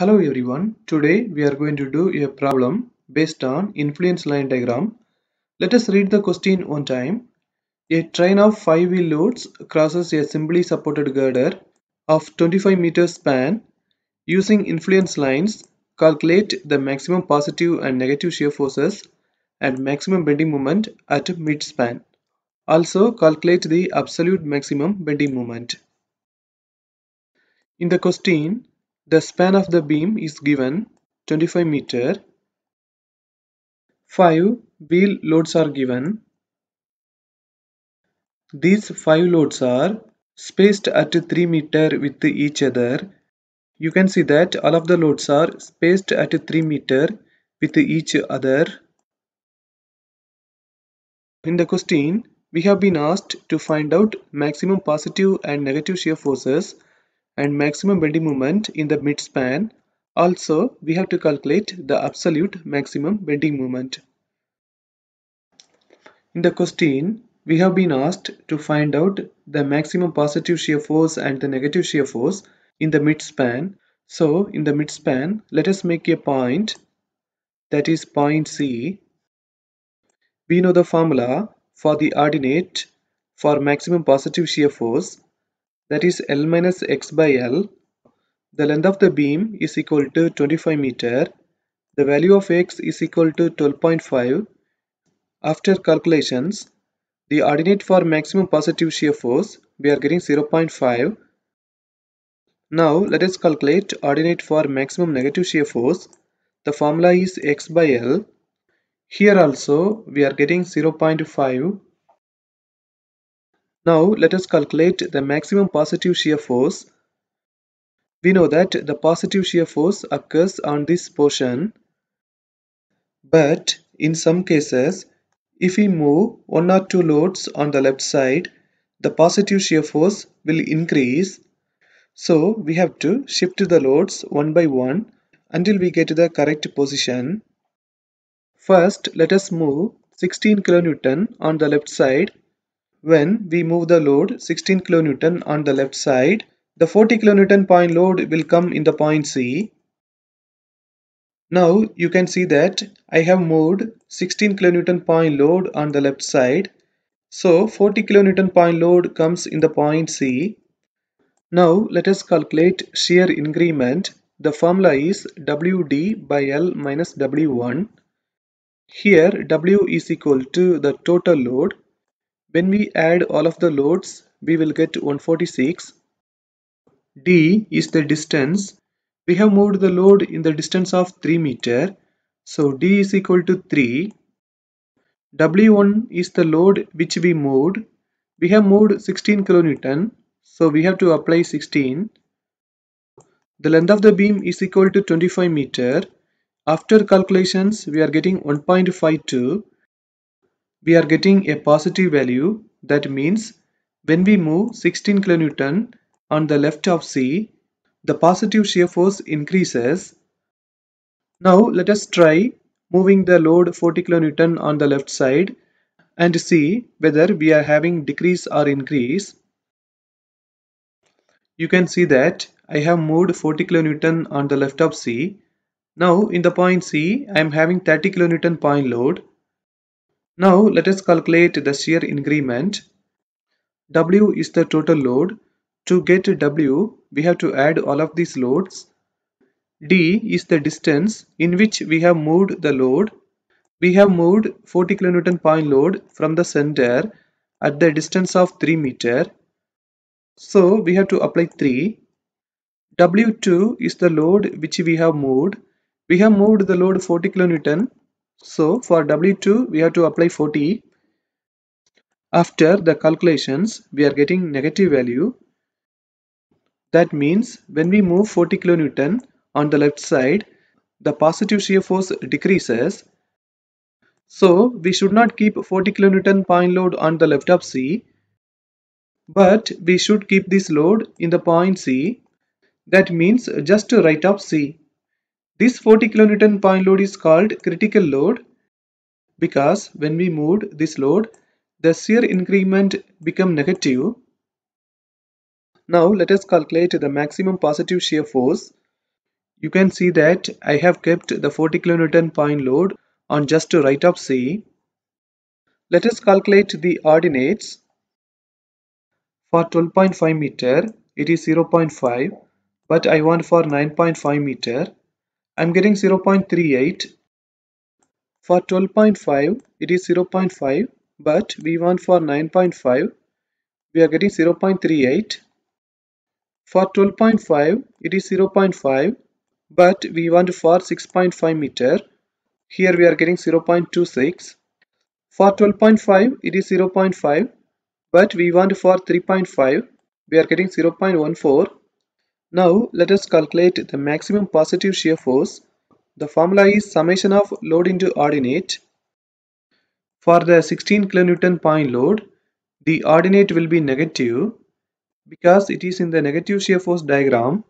Hello everyone, today we are going to do a problem based on influence line diagram. Let us read the question one time. A train of 5 wheel loads crosses a simply supported girder of 25 meters span. Using influence lines, calculate the maximum positive and negative shear forces and maximum bending moment at mid span. Also calculate the absolute maximum bending moment. In the question, the span of the beam is given 25 meter. 5 wheel loads are given. These 5 loads are spaced at 3 meter with each other. You can see that all of the loads are spaced at 3 meter with each other. In the question, we have been asked to find out maximum positive and negative shear forces and maximum bending moment in the midspan. Also, we have to calculate the absolute maximum bending moment. In the question, we have been asked to find out the maximum positive shear force and the negative shear force in the midspan. So, in the midspan, let us make a point that is point C. We know the formula for the ordinate for maximum positive shear force that is L minus x by L. The length of the beam is equal to 25 meter. The value of x is equal to 12.5. After calculations, the ordinate for maximum positive shear force, we are getting 0.5. Now let us calculate ordinate for maximum negative shear force. The formula is x by L. Here also we are getting 0.5 now let us calculate the maximum positive shear force. We know that the positive shear force occurs on this portion. But in some cases, if we move one or two loads on the left side, the positive shear force will increase. So we have to shift the loads one by one until we get to the correct position. First, let us move 16 kilonewton on the left side when we move the load 16 kN on the left side, the 40 kN point load will come in the point C. Now you can see that I have moved 16 kN point load on the left side. So 40 kN point load comes in the point C. Now let us calculate shear increment. The formula is WD by L minus W1. Here W is equal to the total load when we add all of the loads, we will get 146. D is the distance. We have moved the load in the distance of 3 meter. So D is equal to 3. W1 is the load which we moved. We have moved 16 kilonewton. So we have to apply 16. The length of the beam is equal to 25 meter. After calculations, we are getting 1.52 we are getting a positive value that means when we move 16 kN on the left of C the positive shear force increases. Now let us try moving the load 40 kN on the left side and see whether we are having decrease or increase. You can see that I have moved 40 kN on the left of C. Now in the point C I am having 30 kN point load now let us calculate the shear increment. W is the total load. To get W, we have to add all of these loads. D is the distance in which we have moved the load. We have moved 40 kN point load from the center at the distance of 3 meter. So we have to apply 3. W2 is the load which we have moved. We have moved the load 40 kN so for W2 we have to apply 40. After the calculations we are getting negative value. That means when we move 40 kilonewton on the left side the positive shear force decreases. So we should not keep 40 kilonewton point load on the left of C but we should keep this load in the point C that means just right of C this 40 kilonewton point load is called critical load because when we moved this load, the shear increment become negative. Now let us calculate the maximum positive shear force. You can see that I have kept the 40 kilonewton point load on just to right of C. Let us calculate the ordinates. For 12.5 meter, it is 0.5, but I want for 9.5 meter, I'm getting 0.38 for 12.5 it is 0.5 but we want for 9.5 we are getting 0.38 for 12.5 it is 0.5 but we want for 6.5 meter here we are getting 0.26 for 12.5 it is 0.5 but we want for 3.5 we are getting 0.14 now let us calculate the maximum positive shear force. The formula is summation of load into ordinate. For the 16 kN point load, the ordinate will be negative because it is in the negative shear force diagram.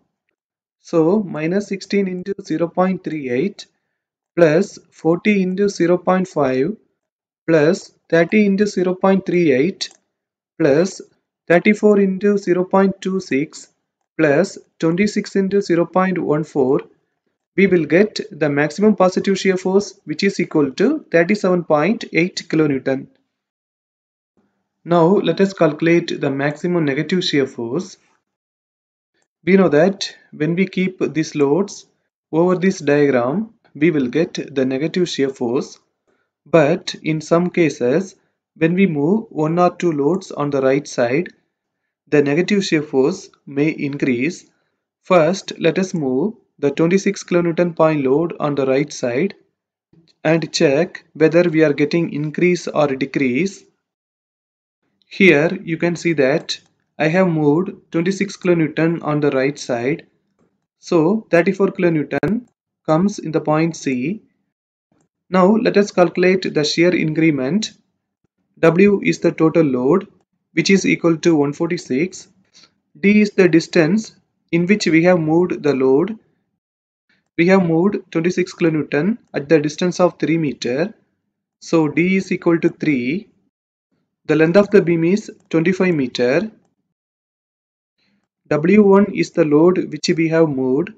So minus 16 into 0.38 plus 40 into 0.5 plus 30 into 0.38 plus 34 into 0.26 plus 26 into 0.14 we will get the maximum positive shear force which is equal to 37.8 kilonewton. Now let us calculate the maximum negative shear force. We know that when we keep these loads over this diagram we will get the negative shear force but in some cases when we move one or two loads on the right side the negative shear force may increase. First, let us move the 26 kN point load on the right side and check whether we are getting increase or decrease. Here you can see that I have moved 26 kN on the right side. So 34 kN comes in the point C. Now let us calculate the shear increment. W is the total load which is equal to 146. D is the distance in which we have moved the load. We have moved 26 kilonewton at the distance of 3 meter. So D is equal to 3. The length of the beam is 25 meter. W1 is the load which we have moved.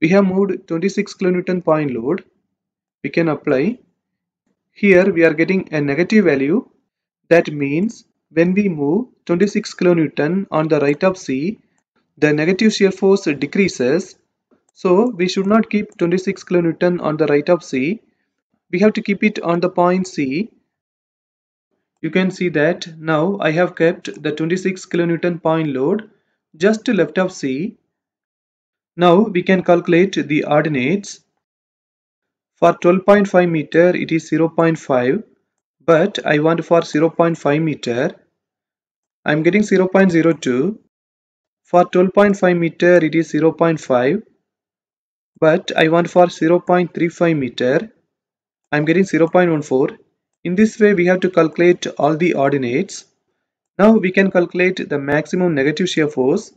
We have moved 26 kilonewton point load. We can apply. Here we are getting a negative value. That means when we move 26 kilonewton on the right of C, the negative shear force decreases. So we should not keep 26 kilonewton on the right of C. We have to keep it on the point C. You can see that now I have kept the 26 kilonewton point load just left of C. Now we can calculate the ordinates. For 12.5 meter it is 0.5 but I want for 0.5 meter I'm getting 0.02 for 12.5 meter it is 0.5 but I want for 0.35 meter I'm getting 0.14 in this way we have to calculate all the ordinates now we can calculate the maximum negative shear force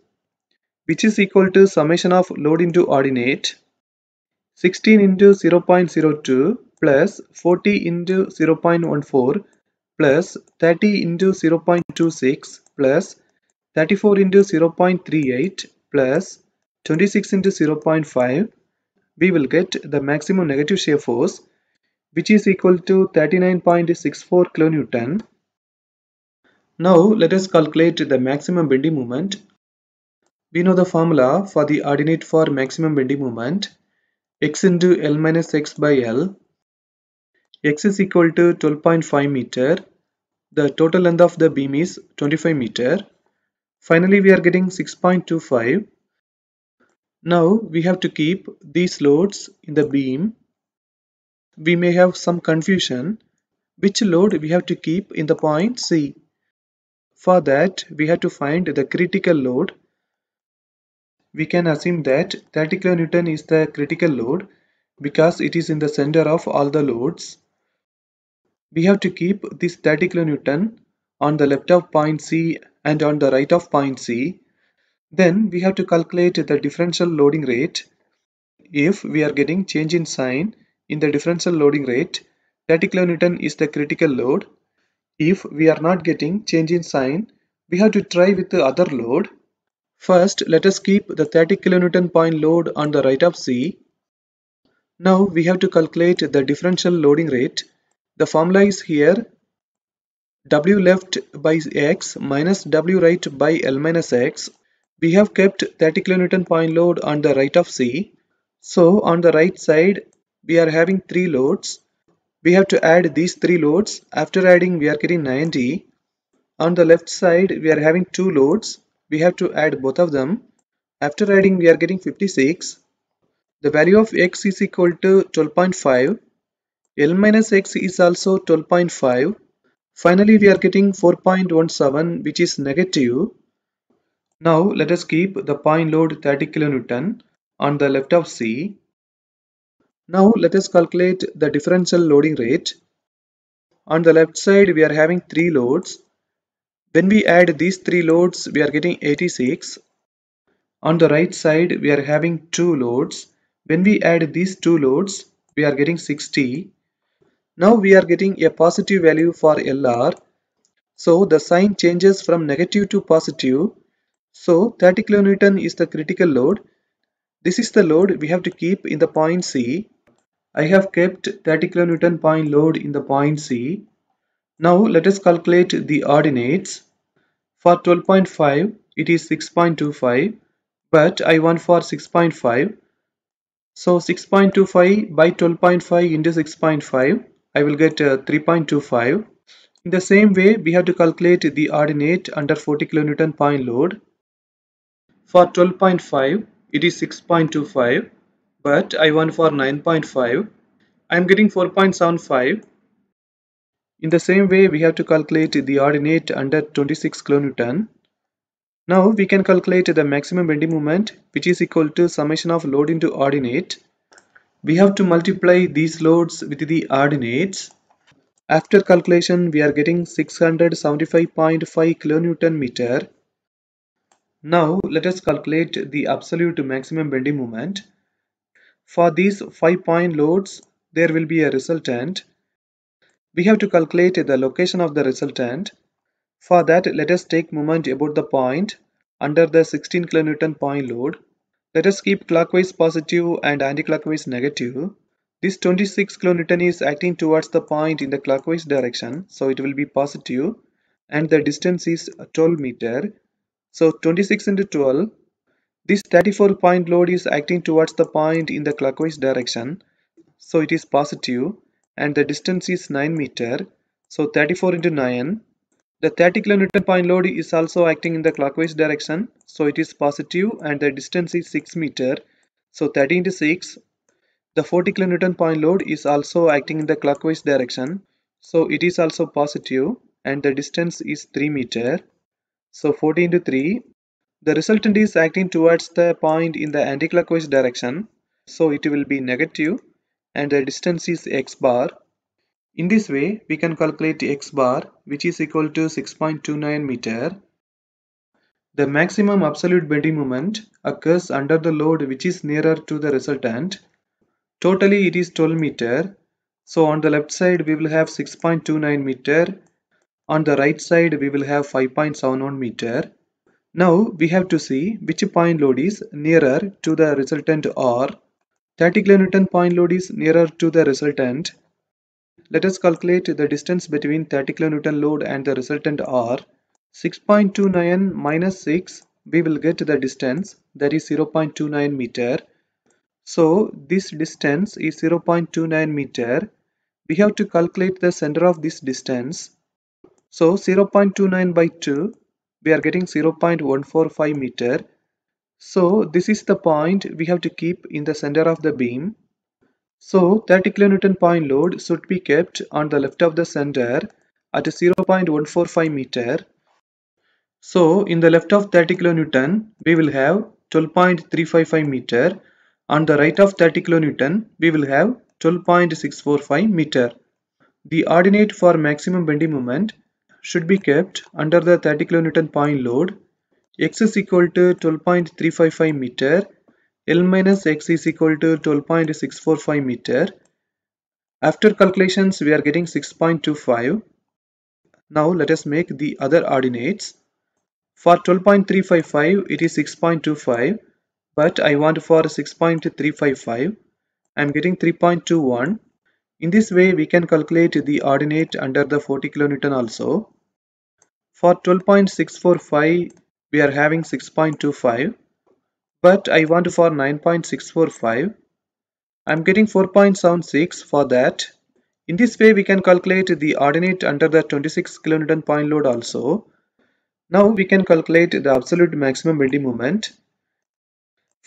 which is equal to summation of load into ordinate 16 into 0.02 plus 40 into 0.14 plus 30 into 0.26 plus 34 into 0.38 plus 26 into 0.5 we will get the maximum negative shear force which is equal to 39.64 kilonewton. Now let us calculate the maximum bending moment. We know the formula for the ordinate for maximum bending moment x into L minus x by L x is equal to 12.5 meter the total length of the beam is 25 meter finally we are getting 6.25 now we have to keep these loads in the beam we may have some confusion which load we have to keep in the point C for that we have to find the critical load we can assume that 30 kN is the critical load because it is in the center of all the loads we have to keep this 30 kN on the left of point C and on the right of point C. Then we have to calculate the differential loading rate. If we are getting change in sign in the differential loading rate, 30 kN is the critical load. If we are not getting change in sign, we have to try with the other load. First, let us keep the 30 kN point load on the right of C. Now we have to calculate the differential loading rate the formula is here w left by x minus w right by l minus x we have kept 30 kilonewton point load on the right of c so on the right side we are having three loads we have to add these three loads after adding we are getting 90 on the left side we are having two loads we have to add both of them after adding we are getting 56 the value of x is equal to 12.5 L minus x is also 12.5. Finally, we are getting 4.17 which is negative. Now let us keep the point load 30 kN on the left of C. Now let us calculate the differential loading rate. On the left side we are having 3 loads. When we add these 3 loads we are getting 86. On the right side we are having 2 loads. When we add these 2 loads we are getting 60 now we are getting a positive value for LR. So the sign changes from negative to positive. So 30 kN is the critical load. This is the load we have to keep in the point C. I have kept 30 kN point load in the point C. Now let us calculate the ordinates. For 12.5 it is 6.25 but I want for 6.5. So 6.25 by 12.5 into 6.5 I will get uh, 3.25 in the same way we have to calculate the ordinate under 40 kilonewton point load for 12.5 it is 6.25 but I want for 9.5 I am getting 4.75 in the same way we have to calculate the ordinate under 26 kilonewton now we can calculate the maximum bending moment which is equal to summation of load into ordinate we have to multiply these loads with the ordinates after calculation we are getting 675.5 kilonewton meter now let us calculate the absolute maximum bending moment for these 5 point loads there will be a resultant we have to calculate the location of the resultant for that let us take moment about the point under the 16 kilonewton point load let us keep clockwise positive and anticlockwise negative. This 26 kilonewton is acting towards the point in the clockwise direction, so it will be positive and the distance is 12 meter. So 26 into 12. This 34 point load is acting towards the point in the clockwise direction, so it is positive and the distance is 9 meter. So 34 into 9 the 30 kN point load is also acting in the clockwise direction. So it is positive and the distance is 6 meter. So 30 into 6. The 40 kN point load is also acting in the clockwise direction. So it is also positive and the distance is 3 meter. So 40 into 3. The resultant is acting towards the point in the anticlockwise direction. So it will be negative and the distance is x bar in this way, we can calculate x bar which is equal to 6.29 meter. The maximum absolute bending moment occurs under the load which is nearer to the resultant. Totally it is 12 meter. So on the left side we will have 6.29 meter. On the right side we will have 5.71 meter. Now we have to see which point load is nearer to the resultant or 30 kN point load is nearer to the resultant let us calculate the distance between 30 kN load and the resultant R. 6.29 minus 6, we will get the distance that is 0.29 meter. So this distance is 0.29 meter. We have to calculate the center of this distance. So 0.29 by 2, we are getting 0.145 meter. So this is the point we have to keep in the center of the beam. So 30 kilonewton point load should be kept on the left of the center at 0.145 meter. So in the left of 30 kilonewton we will have 12.355 meter. On the right of 30 kilonewton we will have 12.645 meter. The ordinate for maximum bending moment should be kept under the 30 kilonewton point load. X is equal to 12.355 meter L minus x is equal to 12.645 meter. After calculations, we are getting 6.25. Now let us make the other ordinates. For 12.355, it is 6.25, but I want for 6.355. I am getting 3.21. In this way, we can calculate the ordinate under the 40 kilonewton also. For 12.645, we are having 6.25 but I want for 9.645 I'm getting 4.76 for that in this way we can calculate the ordinate under the 26 kilonewton point load also now we can calculate the absolute maximum bending moment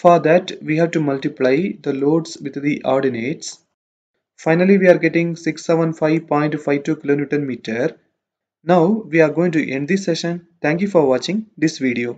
for that we have to multiply the loads with the ordinates finally we are getting 675.52 kilonewton meter now we are going to end this session thank you for watching this video